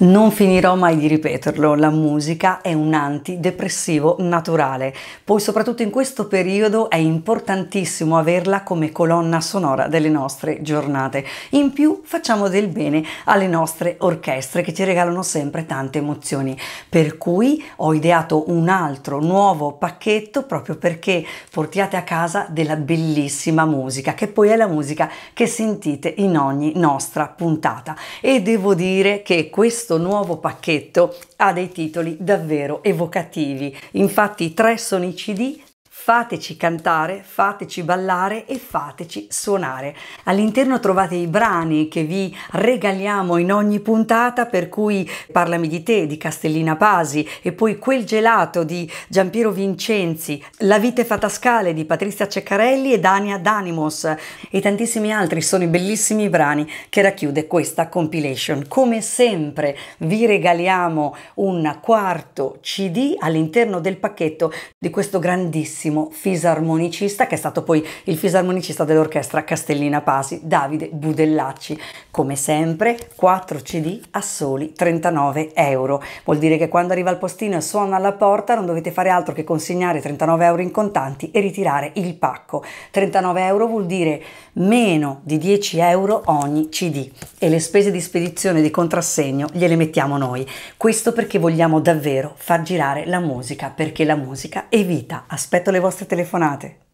Non finirò mai di ripeterlo, la musica è un antidepressivo naturale, poi soprattutto in questo periodo è importantissimo averla come colonna sonora delle nostre giornate. In più facciamo del bene alle nostre orchestre che ci regalano sempre tante emozioni, per cui ho ideato un altro nuovo pacchetto proprio perché portiate a casa della bellissima musica, che poi è la musica che sentite in ogni nostra puntata. E devo dire che questo questo nuovo pacchetto ha dei titoli davvero evocativi, infatti tre sono i CD fateci cantare, fateci ballare e fateci suonare. All'interno trovate i brani che vi regaliamo in ogni puntata, per cui Parlami di te di Castellina Pasi e poi Quel gelato di Giampiero Vincenzi, La vite fatascale di Patrizia Ceccarelli e Dania Danimos e tantissimi altri sono i bellissimi brani che racchiude questa compilation. Come sempre vi regaliamo un quarto CD all'interno del pacchetto di questo grandissimo grandissimo fisarmonicista che è stato poi il fisarmonicista dell'orchestra Castellina Pasi, Davide Budellacci. Come sempre 4 CD a soli 39 euro. Vuol dire che quando arriva il postino e suona alla porta non dovete fare altro che consegnare 39 euro in contanti e ritirare il pacco. 39 euro vuol dire meno di 10 euro ogni CD e le spese di spedizione e di contrassegno gliele mettiamo noi. Questo perché vogliamo davvero far girare la musica, perché la musica è vita. Aspetto le vostre vostre telefonate.